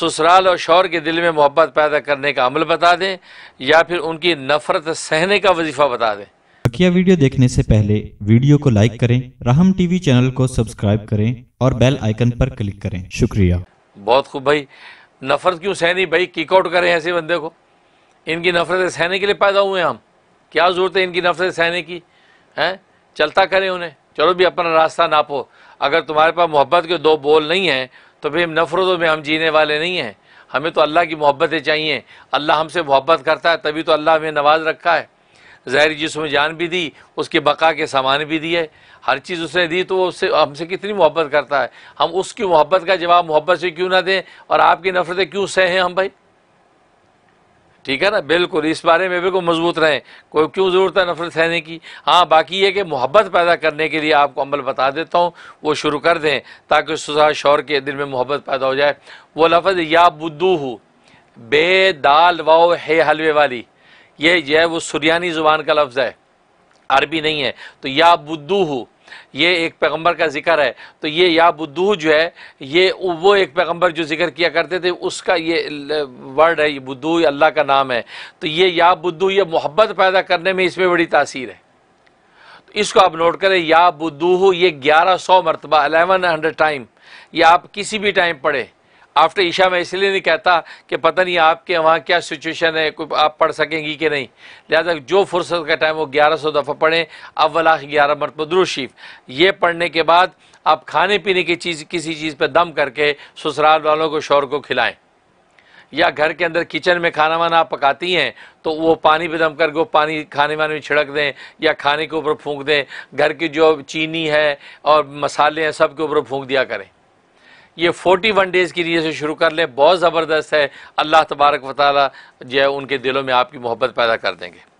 ससुराल और शोर के दिल में मोहब्बत पैदा करने का अमल बता दें या फिर उनकी नफरत सहने का वजीफा बता दें बकिया वीडियो देखने से पहले वीडियो को लाइक करें राहम टीवी चैनल को सब्सक्राइब करें और बेल आइकन पर क्लिक करें शुक्रिया बहुत खूब भाई नफरत क्यों सहनी भाई किकआउट करें ऐसे बंदे को इनकी नफरत सहने के लिए पैदा हुए हम क्या ज़रूरत है इनकी नफरत सहने की हैं चलता करें उन्हें चलो भी अपना रास्ता नापो अगर तुम्हारे पास मोहब्बत के दो बोल नहीं हैं तो भाई नफरतों में हम जीने वाले नहीं हैं हमें तो अल्लाह की मोहब्बतें चाहिए अल्लाह हमसे मोहब्बत करता है तभी तो अल्लाह हमें नवाज रखा है ज़ाहिर जिसमें जान भी दी उसके बका के सामान भी दिए हर चीज़ उसने दी तो वो उससे हमसे कितनी मोहब्बत करता है हम उसकी मोहब्बत का जवाब मोहब्बत से क्यों ना दें और आपकी नफरतें क्यों हैं हम भाई ठीक है ना बिल्कुल इस बारे में बिल्कुल मजबूत रहें कोई क्यों ज़रूरत है नफरत सहने की हाँ बाकी ये कि मोहब्बत पैदा करने के लिए आपको अमल बता देता हूँ वो शुरू कर दें ताकि सुधा शौर के दिल में मोहब्बत पैदा हो जाए वो लफज या बुद्दू हो बे दाल वाओ है हलवे वाली ये जो है वो सुरियानी ज़ुबान का लफ्ज़ है अरबी नहीं है तो या बुद्दू हो ये एक पैगंबर का जिक्र है तो ये या बुद्धू जो है ये वो एक पैगंबर जो जिक्र किया करते थे उसका ये वर्ड है ये बुद्धू अल्लाह का नाम है तो ये या बुद्धू ये मोहब्बत पैदा करने में इसमें बड़ी तासीर है तो इसको आप नोट करें या बुद्धू ये ग्यारह सौ मरतबा अलेवन हंड्रेड टाइम या आप किसी भी टाइम पढ़ें आफ्टर ईशा मैं इसलिए नहीं कहता कि पता नहीं आपके वहाँ क्या सिचुएशन है कोई आप पढ़ सकेंगी कि नहीं लिहाजा जो फुर्सत का टाइम वो ग्यारह सौ दफ़ा पढ़ें अव्वला ग्यारह मरतबद्रू ये पढ़ने के बाद आप खाने पीने की चीज़ किसी चीज़ पर दम करके ससुराल वालों को शोर को खिलाएँ या घर के अंदर किचन में खाना वाना आप पकाती हैं तो वो पानी पे दम करके वो पानी खाने वाने में छिड़क दें या खाने के ऊपर फूँक दें घर की जो चीनी है और मसाले हैं सब के ऊपर फूँक दिया करें ये 41 वन डेज़ की नीयत से शुरू कर लें बहुत ज़बरदस्त है अल्लाह तबारक वाली जो है उनके दिलों में आपकी मोहब्बत पैदा कर देंगे